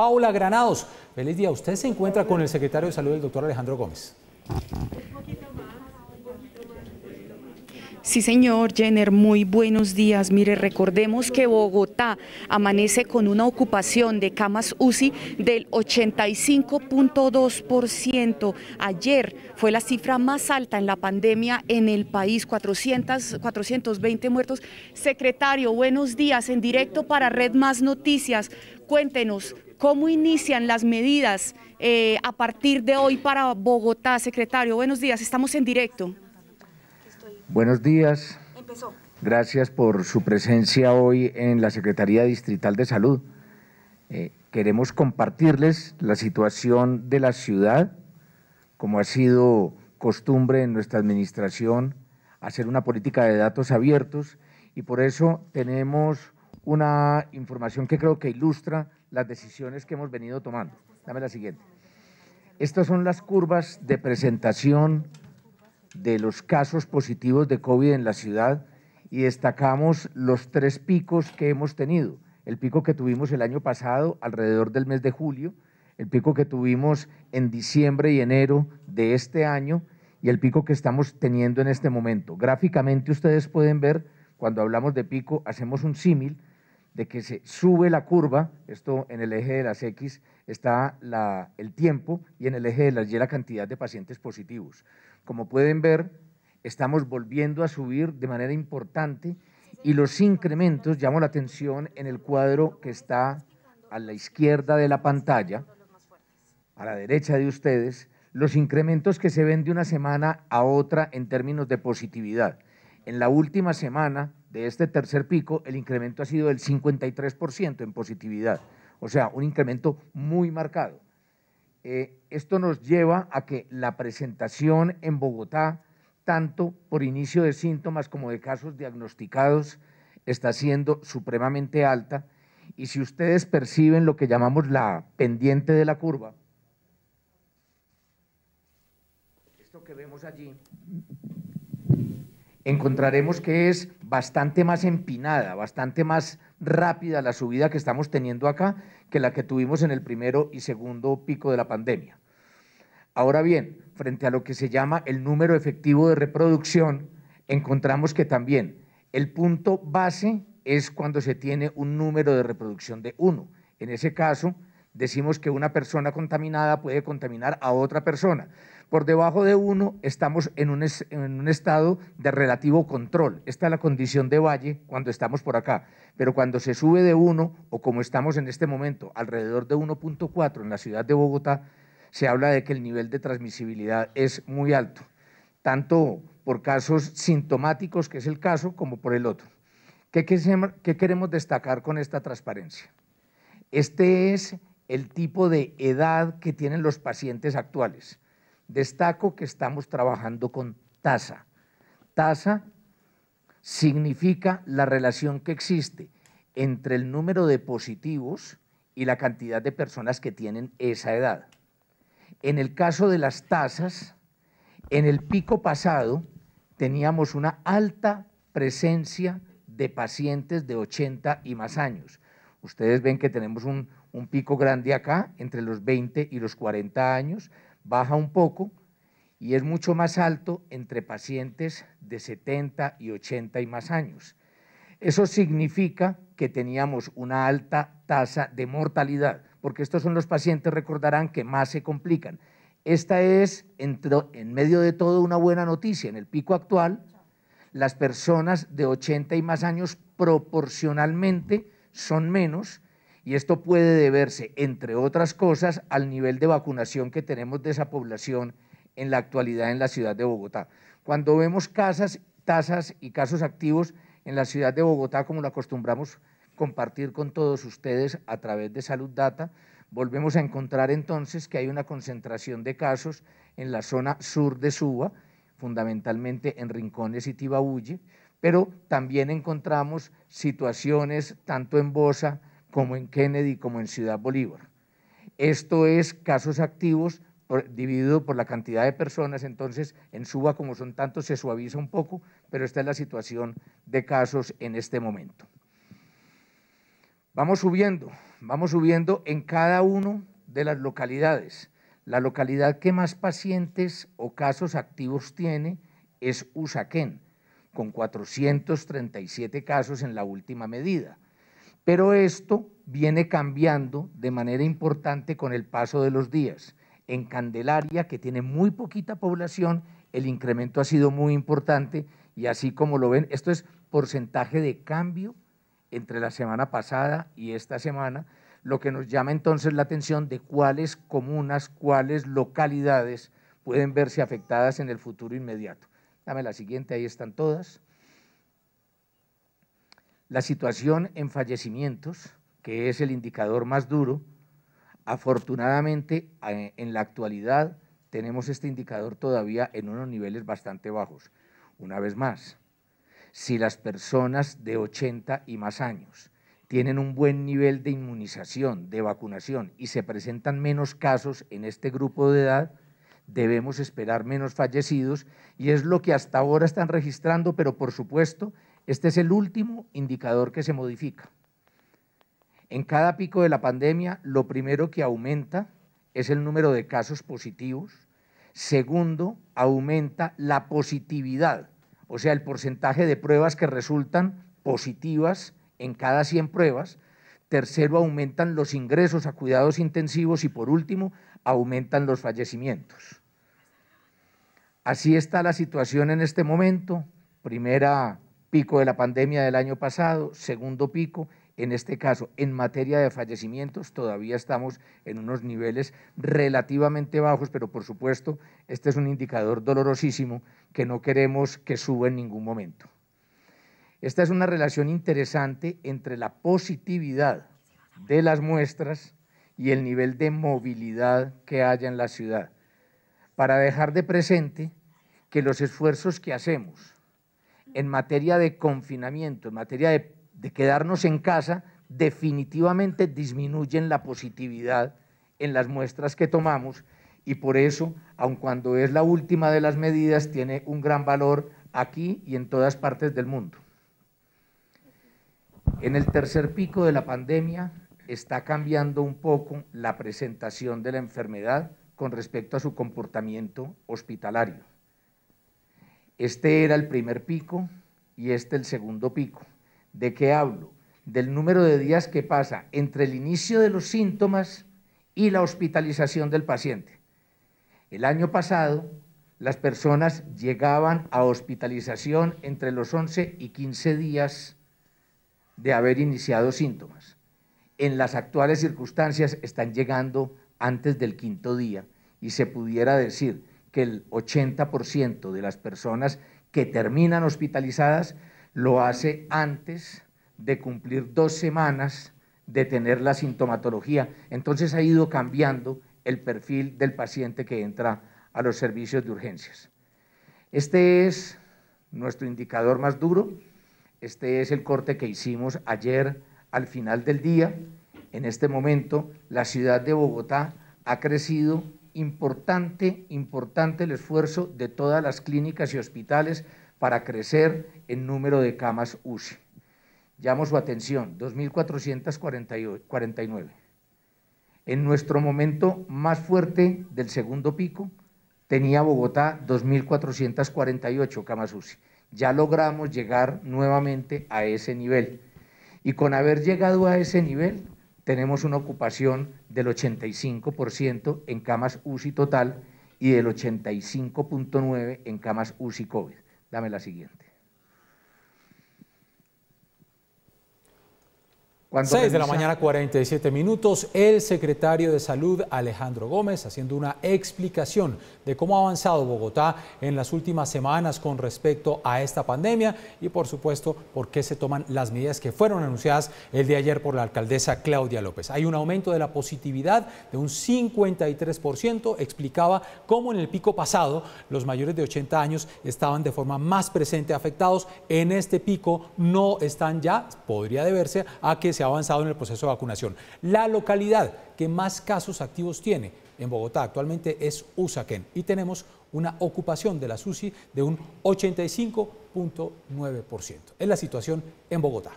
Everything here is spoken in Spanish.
Paula Granados. Feliz día. Usted se encuentra con el secretario de Salud, el doctor Alejandro Gómez. Sí, señor Jenner, muy buenos días. Mire, recordemos que Bogotá amanece con una ocupación de camas UCI del 85.2%. Ayer fue la cifra más alta en la pandemia en el país, 400, 420 muertos. Secretario, buenos días en directo para Red Más Noticias. Cuéntenos ¿Cómo inician las medidas eh, a partir de hoy para Bogotá, secretario? Buenos días, estamos en directo. Buenos días. Gracias por su presencia hoy en la Secretaría Distrital de Salud. Eh, queremos compartirles la situación de la ciudad, como ha sido costumbre en nuestra administración, hacer una política de datos abiertos y por eso tenemos una información que creo que ilustra las decisiones que hemos venido tomando. Dame la siguiente. Estas son las curvas de presentación de los casos positivos de COVID en la ciudad y destacamos los tres picos que hemos tenido. El pico que tuvimos el año pasado, alrededor del mes de julio, el pico que tuvimos en diciembre y enero de este año y el pico que estamos teniendo en este momento. Gráficamente ustedes pueden ver, cuando hablamos de pico, hacemos un símil de que se sube la curva, esto en el eje de las X está el tiempo y en el eje de las Y la cantidad de pacientes positivos. Como pueden ver, estamos volviendo a subir de manera importante y los incrementos, llamo la atención, en el cuadro que está a la izquierda de la pantalla, a la derecha de ustedes, los incrementos que se ven de una semana a otra en términos de positividad. En la última semana de este tercer pico, el incremento ha sido del 53% en positividad, o sea, un incremento muy marcado. Eh, esto nos lleva a que la presentación en Bogotá, tanto por inicio de síntomas como de casos diagnosticados, está siendo supremamente alta. Y si ustedes perciben lo que llamamos la pendiente de la curva, esto que vemos allí, encontraremos que es bastante más empinada, bastante más rápida la subida que estamos teniendo acá que la que tuvimos en el primero y segundo pico de la pandemia. Ahora bien, frente a lo que se llama el número efectivo de reproducción, encontramos que también el punto base es cuando se tiene un número de reproducción de 1. En ese caso, Decimos que una persona contaminada puede contaminar a otra persona. Por debajo de uno estamos en un, en un, estado de relativo control. Esta es la condición de valle cuando estamos por acá. Pero cuando se sube de uno o como estamos en este momento, alrededor de 1.4 en la ciudad de Bogotá, se habla de que el nivel de transmisibilidad es muy alto, tanto por casos sintomáticos, que es el caso, como por el otro. qué, qué queremos destacar con esta transparencia? Este es el tipo de edad que tienen los pacientes actuales. Destaco que estamos trabajando con tasa. Tasa significa la relación que existe entre el número de positivos y la cantidad de personas que tienen esa edad. En el caso de las tasas, en el pico pasado teníamos una alta presencia de pacientes de 80 y más años Ustedes ven que tenemos un, pico grande acá, entre los 20 y los 40 años, baja un poco y es mucho más alto entre pacientes de 70 y 80 y más años. Eso significa que teníamos una alta tasa de mortalidad, porque estos son los pacientes, recordarán, que más se complican. Esta es, en medio de todo, una buena noticia. En el pico actual, las personas de 80 y más años proporcionalmente son menos y esto puede deberse, entre otras cosas, al nivel de vacunación que tenemos de esa población en la actualidad en la ciudad de Bogotá. Cuando vemos casas, tasas y casos activos en la ciudad de Bogotá, como lo acostumbramos compartir con todos ustedes a través de Salud Data, volvemos a encontrar entonces que hay una concentración de casos en la zona sur de Suba, fundamentalmente en Rincones y Tibabuye, pero también encontramos situaciones tanto en Bosa como en Kennedy como en Ciudad Bolívar. Esto es casos activos dividido por la cantidad de personas, entonces en Suba como son tantos se suaviza un poco, pero esta es la situación de casos en este momento. Vamos subiendo, vamos subiendo en cada una de las localidades. La localidad que más pacientes o casos activos tiene es Usaquén, con 437 casos en la última medida. Pero esto viene cambiando de manera importante con el paso de los días. En Candelaria, que tiene muy poquita población, el incremento ha sido muy importante y así como lo ven, esto es porcentaje de cambio entre la semana pasada y esta semana, lo que nos llama entonces la atención de cuáles comunas, cuáles localidades pueden verse afectadas en el futuro inmediato. Dame la siguiente, ahí están todas. La situación en fallecimientos, que es el indicador más duro. Afortunadamente, en la actualidad tenemos este indicador todavía en unos niveles bastante bajos. Una vez más, si las personas de 80 y más años tienen un buen nivel de inmunización, de vacunación y se presentan menos casos en este grupo de edad, debemos esperar menos fallecidos y es lo que hasta ahora están registrando, pero por supuesto, este es el último indicador que se modifica. En cada pico de la pandemia, lo primero que aumenta es el número de casos positivos. Segundo, aumenta la positividad, o sea, el porcentaje de pruebas que resultan positivas en cada 100 pruebas. Tercero, aumentan los ingresos a cuidados intensivos y por último, aumentan los fallecimientos. Así está la situación en este momento. Primera pico de la pandemia del año pasado, segundo pico. En este caso, en materia de fallecimientos, todavía estamos en unos niveles relativamente bajos, pero por supuesto, este es un indicador dolorosísimo que no queremos que suba en ningún momento. Esta es una relación interesante entre la positividad de las muestras y el nivel de movilidad que haya en la ciudad para dejar de presente que los esfuerzos que hacemos en materia de confinamiento, en materia de, quedarnos en casa, definitivamente disminuyen la positividad en las muestras que tomamos y por eso, aun cuando es la última de las medidas, tiene un gran valor aquí y en todas partes del mundo. En el tercer pico de la pandemia está cambiando un poco la presentación de la enfermedad con respecto a su comportamiento hospitalario. Este era el primer pico y este el segundo pico. ¿De qué hablo? Del número de días que pasa entre el inicio de los síntomas y la hospitalización del paciente. El año pasado, las personas llegaban a hospitalización entre los 11 y 15 días de haber iniciado síntomas. En las actuales circunstancias están llegando antes del quinto día y se pudiera decir que el 80% de las personas que terminan hospitalizadas lo hace antes de cumplir dos semanas de tener la sintomatología. Entonces ha ido cambiando el perfil del paciente que entra a los servicios de urgencias. Este es nuestro indicador más duro. Este es el corte que hicimos ayer al final del día en este momento la ciudad de Bogotá ha crecido importante, importante el esfuerzo de todas las clínicas y hospitales para crecer en número de camas UCI. Llamo su atención, 2.449. En nuestro momento más fuerte del segundo pico, tenía Bogotá 2.448 camas UCI. Ya logramos llegar nuevamente a ese nivel. Y con haber llegado a ese nivel, tenemos una ocupación del 85% en camas UCI total y del 85.9% en camas UCI COVID. Dame la siguiente. 6 de la mañana, 47 minutos, el secretario de Salud Alejandro Gómez haciendo una explicación de cómo ha avanzado Bogotá en las últimas semanas con respecto a esta pandemia y por supuesto por qué se toman las medidas que fueron anunciadas el día ayer por la alcaldesa Claudia López. Hay un aumento de la positividad de un 53%, explicaba cómo en el pico pasado los mayores de 80 años estaban de forma más presente afectados, en este pico no están ya, podría deberse a que se se ha avanzado en el proceso de vacunación. La localidad que más casos activos tiene en Bogotá actualmente es Usaquén y tenemos una ocupación de la SUSI de un 85.9%. Es la situación en Bogotá.